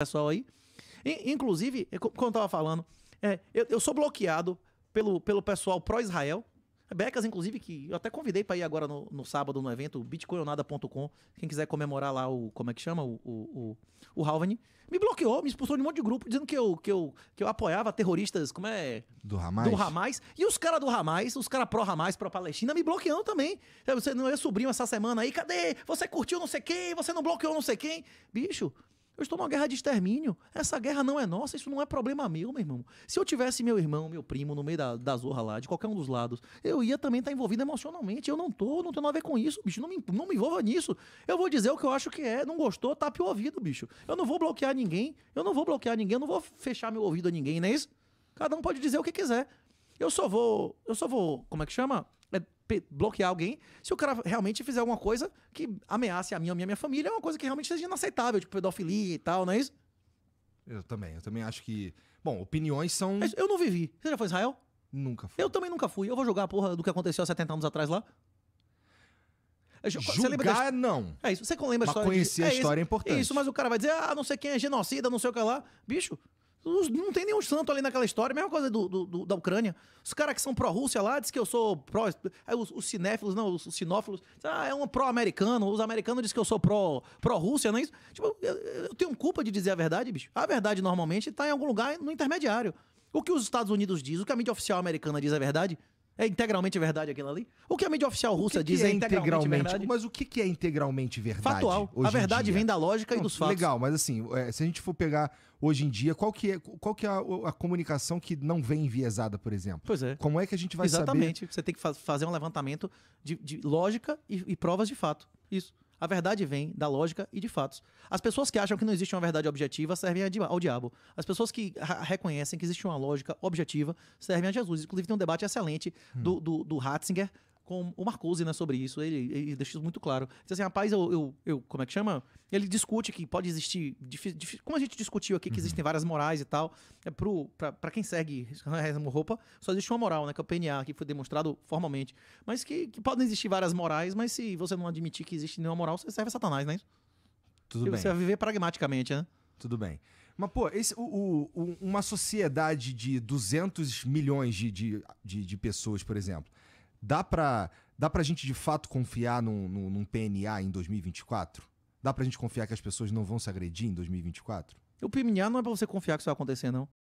pessoal aí. E, inclusive, é como eu tava falando, é, eu, eu, sou bloqueado pelo, pelo pessoal pró-Israel. Becas, inclusive, que eu até convidei para ir agora no, no, sábado no evento, bitcoinonada.com. Quem quiser comemorar lá o. Como é que chama? O, o, o, o Halvani. Me bloqueou, me expulsou de um monte de grupo, dizendo que eu, que eu, que eu apoiava terroristas. Como é? Do Hamas. Do Hamas. E os caras do Hamas, os caras pró-Hamas, pró-Palestina, me bloqueando também. Você não é sobrinho essa semana aí? Cadê? Você curtiu não sei quem? Você não bloqueou não sei quem? Bicho, eu estou numa guerra de extermínio. Essa guerra não é nossa, isso não é problema meu, meu irmão. Se eu tivesse meu irmão, meu primo, no meio da, da zorra lá, de qualquer um dos lados, eu ia também estar tá envolvido emocionalmente. Eu não tô, não tenho nada a ver com isso, bicho. Não me, não me envolva nisso. Eu vou dizer o que eu acho que é. Não gostou, tape o ouvido, bicho. Eu não vou bloquear ninguém. Eu não vou bloquear ninguém, eu não vou fechar meu ouvido a ninguém, não é isso? Cada um pode dizer o que quiser. Eu só vou. Eu só vou. Como é que chama? bloquear alguém se o cara realmente fizer alguma coisa que ameace a minha ou minha, família, é uma coisa que realmente seja inaceitável, tipo pedofilia e tal, não é isso? Eu também, eu também acho que. Bom, opiniões são. Mas é eu não vivi. Você já foi Israel? Nunca fui. Eu também nunca fui. Eu vou jogar a porra do que aconteceu há 70 anos atrás lá? É, Julgar, não. É isso. Você lembra a história? conhecer de... a é história é importante. É isso, mas o cara vai dizer, ah, não sei quem é genocida, não sei o que lá. Bicho, não tem nenhum santo ali naquela história. Mesma coisa do, do, do da Ucrânia. Os caras que são pró-Rússia lá dizem que eu sou pró. É, os, os cinéfilos, não, os, os sinófilos. ah, é um pró-americano. Os americanos dizem que eu sou pró-Rússia, pró não é isso? Tipo, eu, eu, tenho culpa de dizer a verdade, bicho. A verdade normalmente está em algum lugar no intermediário. O que os Estados Unidos diz, o que a mídia oficial americana diz é verdade. É integralmente verdade aquilo ali? O que a mídia oficial russa diz é, é integralmente, integralmente, verdade? Mas o que, que é integralmente verdade? Factual. a verdade vem da lógica Não, e dos fatos. Legal, mas assim, é, se a gente for pegar hoje em dia, qual que é, qual que é a, a, comunicação que não vem enviesada, por exemplo? Pois é. Como é que a gente vai Exatamente. saber? Exatamente. Você tem que fa fazer um levantamento de, de lógica e, e provas de fato. Isso. A verdade vem da lógica e de fatos. As pessoas que acham que não existe uma verdade objetiva servem ao diabo. As pessoas que reconhecem que existe uma lógica objetiva servem a Jesus. Inclusive, tem um debate excelente hum. do, do, do Ratzinger com o Marcuse, né, sobre isso. Ele, ele deixa isso muito claro. Diz então, assim, rapaz, eu, eu, eu, como é que chama? Ele discute que pode existir, como a gente discutiu aqui, que uhum. existem várias morais e tal. É pro, pra, quem segue essa Roupa, só existe uma moral, né, que é o PNA, que foi demonstrado formalmente. Mas que, que podem existir várias morais, mas se você não admitir que existe nenhuma moral, você serve a Satanás, né? Tudo e bem. Você vai viver pragmaticamente, né? Tudo bem. Mas, pô, esse, o, o, o, uma sociedade de 200 milhões de, de, de, de pessoas, por exemplo, Dá para dá pra gente de fato confiar num, num, num PNA em 2024? Dá pra gente confiar que as pessoas não vão se agredir em 2024? O PNA não é pra você confiar que isso vai acontecer, não.